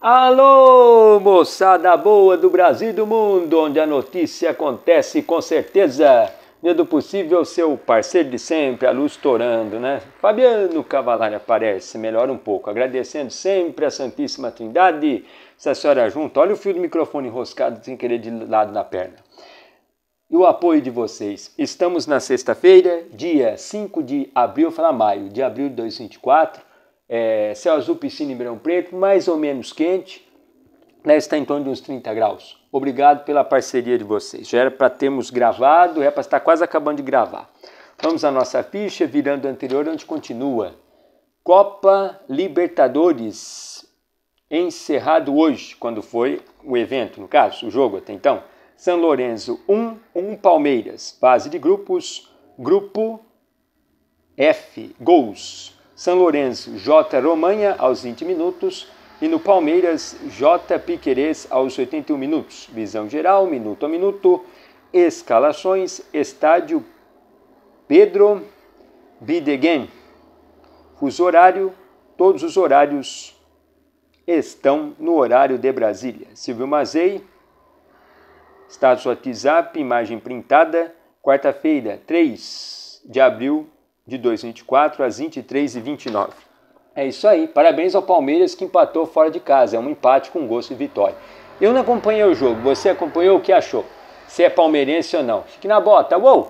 Alô, moçada boa do Brasil e do mundo, onde a notícia acontece com certeza. Dentro né, do possível, seu parceiro de sempre, a luz torando, né? Fabiano Cavalari aparece, melhora um pouco. Agradecendo sempre a Santíssima Trindade, a senhora junta, Olha o fio do microfone enroscado sem querer de lado na perna. E o apoio de vocês. Estamos na sexta-feira, dia 5 de abril, falar maio, de abril de 2024 é, céu azul, piscina em Ribeirão Preto, mais ou menos quente, né, está em torno de uns 30 graus. Obrigado pela parceria de vocês. Já era para termos gravado, é para estar quase acabando de gravar. Vamos à nossa ficha, virando a anterior, onde continua. Copa Libertadores, encerrado hoje, quando foi o evento, no caso, o jogo até então. São Lourenço 1, 1 Palmeiras, fase de grupos, grupo F, gols. São Lourenço, J. Romanha, aos 20 minutos. E no Palmeiras, J. Piquerez, aos 81 minutos. Visão geral, minuto a minuto. Escalações, estádio Pedro Bideguen. Fuso horário, todos os horários estão no horário de Brasília. Silvio Mazei, status WhatsApp, imagem printada, quarta-feira, 3 de abril de 2,24 às 23,29. É isso aí. Parabéns ao Palmeiras que empatou fora de casa. É um empate com gosto de vitória. Eu não acompanhei o jogo. Você acompanhou o que achou? Se é palmeirense ou não. Fique na bota. Uou!